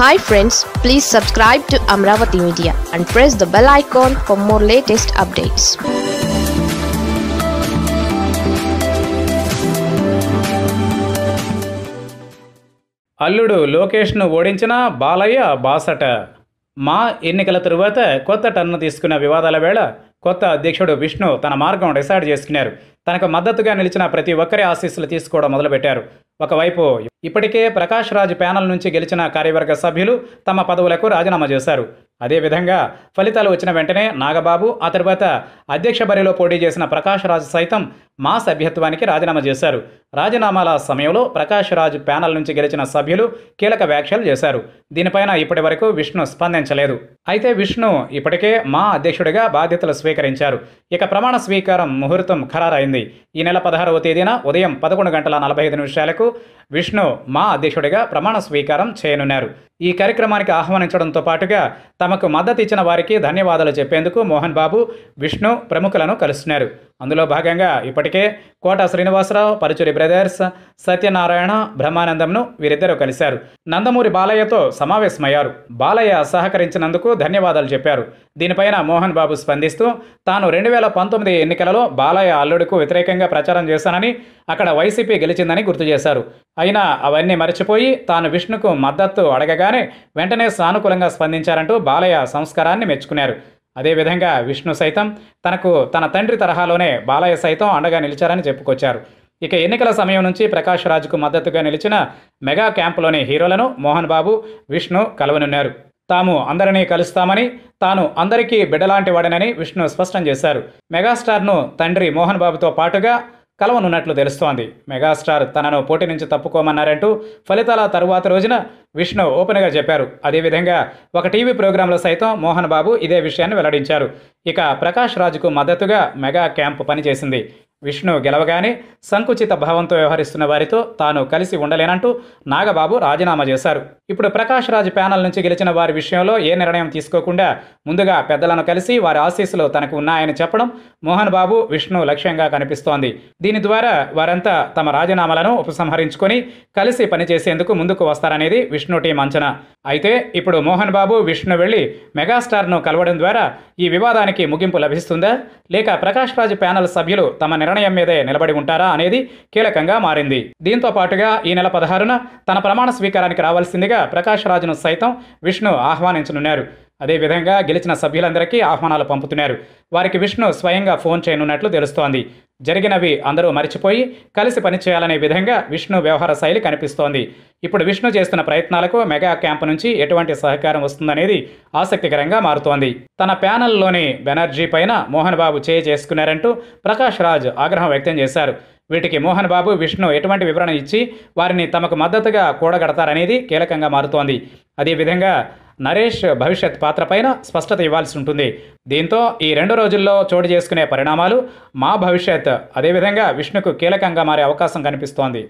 hi friends please subscribe to Amaravati media and press the bell icon for more latest updates అల్లుడు లోకేష్ను ఓడించిన బాలయ్య బాసట మా ఎన్నికల తరువాత కొత్త టర్న్ తీసుకున్న వివాదాల వేళ కొత్త అధ్యక్షుడు విష్ణు తన మార్గం డిసైడ్ చేసుకున్నారు తనకు మద్దతుగా నిలిచిన ప్రతి ఒక్కరి ఆశీస్సులు తీసుకోవడం మొదలుపెట్టారు ఒకవైపు ఇప్పటికే ప్రకాష్ రాజ్ ప్యానల్ నుంచి గెలిచిన కార్యవర్గ సభ్యులు తమ పదవులకు రాజీనామా చేశారు అదేవిధంగా ఫలితాలు వచ్చిన వెంటనే నాగబాబు ఆ తర్వాత అధ్యక్ష బరిలో పోటీ చేసిన ప్రకాష్ రాజ్ సైతం మా సభ్యత్వానికి రాజీనామా చేశారు రాజీనామాల సమయంలో ప్రకాష్ రాజ్ ప్యానల్ నుంచి గెలిచిన సభ్యులు కీలక వ్యాఖ్యలు చేశారు దీనిపైన ఇప్పటి వరకు విష్ణు స్పందించలేదు అయితే విష్ణు ఇప్పటికే మా అధ్యక్షుడిగా బాధ్యతలు స్వీకరించారు ఇక ప్రమాణ స్వీకారం ముహూర్తం ఖరారైంది జరిగింది ఈ నెల పదహారవ తేదీన ఉదయం పదకొండు గంటల నలభై ఐదు నిమిషాలకు విష్ణు మా అధ్యక్షుడిగా ప్రమాణ స్వీకారం చేయనున్నారు ఈ కార్యక్రమానికి ఆహ్వానించడంతో పాటుగా తమకు మద్దతు ఇచ్చిన వారికి ధన్యవాదాలు చెప్పేందుకు మోహన్ బాబు విష్ణు ప్రముఖులను కలుస్తున్నారు అందులో భాగంగా ఇప్పటికే కోట శ్రీనివాసరావు పరుచూరి బ్రదర్స్ సత్యనారాయణ బ్రహ్మానందంను వీరిద్దరూ కలిశారు నందమూరి బాలయ్యతో సమావేశమయ్యారు బాలయ్య సహకరించినందుకు ధన్యవాదాలు చెప్పారు దీనిపైన మోహన్ బాబు స్పందిస్తూ తాను రెండు వేల పంతొమ్మిది ఎన్నికలలో బాలయ్య అల్లుడుకు వ్యతిరేకంగా ప్రచారం చేశానని అక్కడ వైసీపీ గెలిచిందని గుర్తు చేశారు అయినా అవన్నీ మరచిపోయి తాను విష్ణుకు మద్దతు అడగగానే వెంటనే సానుకూలంగా స్పందించారంటూ బాలయ్య సంస్కారాన్ని మెచ్చుకున్నారు అదేవిధంగా విష్ణు సైతం తనకు తన తండ్రి తరహాలోనే బాలయ్య సైతం అండగా నిలిచారని చెప్పుకొచ్చారు ఇక ఎన్నికల సమయం నుంచి ప్రకాష్ రాజుకు మద్దతుగా నిలిచిన మెగా క్యాంపులోని హీరోలను మోహన్ బాబు విష్ణు కలవనున్నారు తాము అందరినీ కలుస్తామని తాను అందరికీ బిడ్డలాంటి వాడినని విష్ణు స్పష్టం చేశారు మెగాస్టార్ను తండ్రి మోహన్ బాబుతో పాటుగా కలవనున్నట్లు తెలుస్తోంది మెగాస్టార్ తనను పోటీ నుంచి తప్పుకోమన్నారంటూ ఫలితాల తరువాత రోజున విష్ణు ఓపెన్గా చెప్పారు అదేవిధంగా ఒక టీవీ ప్రోగ్రాంలో సైతం మోహన్ బాబు ఇదే విషయాన్ని వెల్లడించారు ఇక ప్రకాష్ రాజుకు మద్దతుగా మెగా క్యాంప్ పనిచేసింది విష్ణు గెలవగానే సంకుచిత భావంతో వ్యవహరిస్తున్న వారితో తాను కలిసి ఉండలేనంటూ నాగబాబు రాజీనామా చేశారు ఇప్పుడు ప్రకాష్ రాజ్ ప్యానల్ నుంచి గెలిచిన వారి విషయంలో ఏ నిర్ణయం తీసుకోకుండా ముందుగా పెద్దలను కలిసి వారి ఆశీస్సులు తనకు ఉన్నాయని చెప్పడం మోహన్ బాబు విష్ణు లక్ష్యంగా కనిపిస్తోంది దీని ద్వారా వారంతా తమ రాజీనామాలను ఉపసంహరించుకొని కలిసి పనిచేసేందుకు ముందుకు వస్తారనేది విష్ణు టీం అంచనా అయితే ఇప్పుడు మోహన్ బాబు విష్ణు వెళ్ళి మెగాస్టార్ను కలవడం ద్వారా ఈ వివాదానికి ముగింపు లభిస్తుందా లేక ప్రకాష్ రాజ్ ప్యానల్ సభ్యులు తమ నిర్ణయం మీదే నిలబడి ఉంటారా అనేది కీలకంగా మారింది దీంతో పాటుగా ఈ నెల పదహారున తన ప్రమాణ స్వీకారానికి రావాల్సిందిగా ప్రకాశ్ రాజును సైతం విష్ణు ఆహ్వానించనున్నారు అదేవిధంగా గెలిచిన సభ్యులందరికీ ఆహ్వానాలు పంపుతున్నారు వారికి విష్ణు స్వయంగా ఫోన్ చేయనున్నట్లు తెలుస్తోంది జరిగినవి అందరూ మరిచిపోయి కలిసి పనిచేయాలనే విధంగా విష్ణు వ్యవహార శైలి కనిపిస్తోంది ఇప్పుడు విష్ణు చేస్తున్న ప్రయత్నాలకు మెగా క్యాంప్ నుంచి ఎటువంటి సహకారం వస్తుందనేది ఆసక్తికరంగా మారుతోంది తన ప్యానల్లోని బెనర్జీ పైన మోహన్ బాబు చేయి చేసుకున్నారంటూ ప్రకాష్ రాజ్ ఆగ్రహం వ్యక్తం చేశారు వీటికి మోహన్ బాబు విష్ణు ఎటువంటి వివరణ ఇచ్చి వారిని తమకు మద్దతుగా కూడగడతారనేది కీలకంగా మారుతోంది అదేవిధంగా నరేష్ భవిష్యత్ పాత్రపైన స్పష్టత ఇవ్వాల్సి ఉంటుంది దీంతో ఈ రెండు రోజుల్లో చోటు చేసుకునే పరిణామాలు మా భవిష్యత్ అదేవిధంగా విష్ణుకు కీలకంగా మారే అవకాశం కనిపిస్తోంది